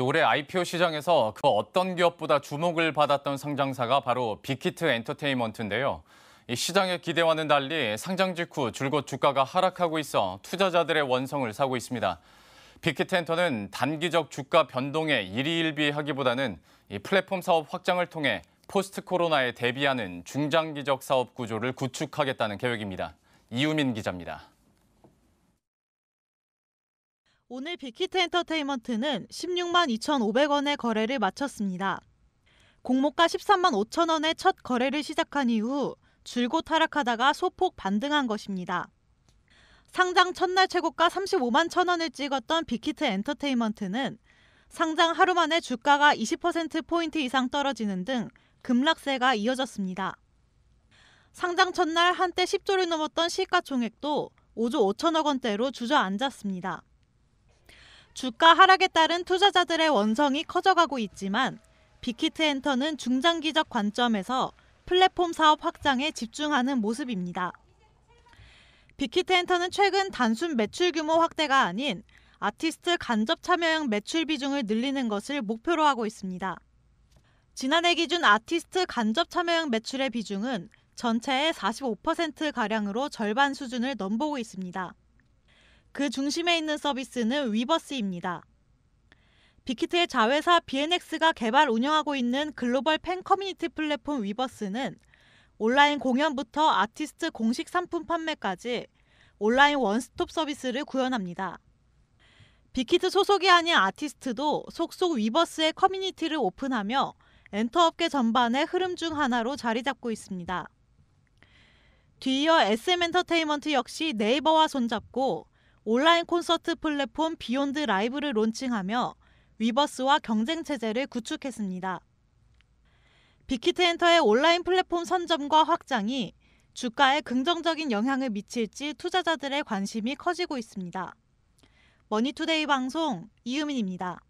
올해 IPO 시장에서 그 어떤 기업보다 주목을 받았던 상장사가 바로 빅히트 엔터테인먼트인데요. 시장의 기대와는 달리 상장 직후 줄곧 주가가 하락하고 있어 투자자들의 원성을 사고 있습니다. 빅히트 엔터는 단기적 주가 변동에 일희일비하기보다는 플랫폼 사업 확장을 통해 포스트 코로나에 대비하는 중장기적 사업 구조를 구축하겠다는 계획입니다. 이우민 기자입니다. 오늘 빅히트 엔터테인먼트는 16만 2,500원의 거래를 마쳤습니다. 공모가 13만 5천 원의 첫 거래를 시작한 이후 줄곧 타락하다가 소폭 반등한 것입니다. 상장 첫날 최고가 35만 천 원을 찍었던 빅히트 엔터테인먼트는 상장 하루 만에 주가가 20%포인트 이상 떨어지는 등 급락세가 이어졌습니다. 상장 첫날 한때 10조를 넘었던 시가총액도 5조 5천억 원대로 주저앉았습니다. 주가 하락에 따른 투자자들의 원성이 커져가고 있지만 빅히트 엔터는 중장기적 관점에서 플랫폼 사업 확장에 집중하는 모습입니다. 빅히트 엔터는 최근 단순 매출 규모 확대가 아닌 아티스트 간접 참여형 매출 비중을 늘리는 것을 목표로 하고 있습니다. 지난해 기준 아티스트 간접 참여형 매출의 비중은 전체의 45%가량으로 절반 수준을 넘보고 있습니다. 그 중심에 있는 서비스는 위버스입니다. 빅히트의 자회사 BNX가 개발 운영하고 있는 글로벌 팬 커뮤니티 플랫폼 위버스는 온라인 공연부터 아티스트 공식 상품 판매까지 온라인 원스톱 서비스를 구현합니다. 빅히트 소속이 아닌 아티스트도 속속 위버스의 커뮤니티를 오픈하며 엔터업계 전반의 흐름 중 하나로 자리 잡고 있습니다. 뒤이어 SM엔터테인먼트 역시 네이버와 손잡고 온라인 콘서트 플랫폼 비욘드 라이브를 론칭하며 위버스와 경쟁 체제를 구축했습니다. 빅히트 엔터의 온라인 플랫폼 선점과 확장이 주가에 긍정적인 영향을 미칠지 투자자들의 관심이 커지고 있습니다. 머니투데이 방송 이은민입니다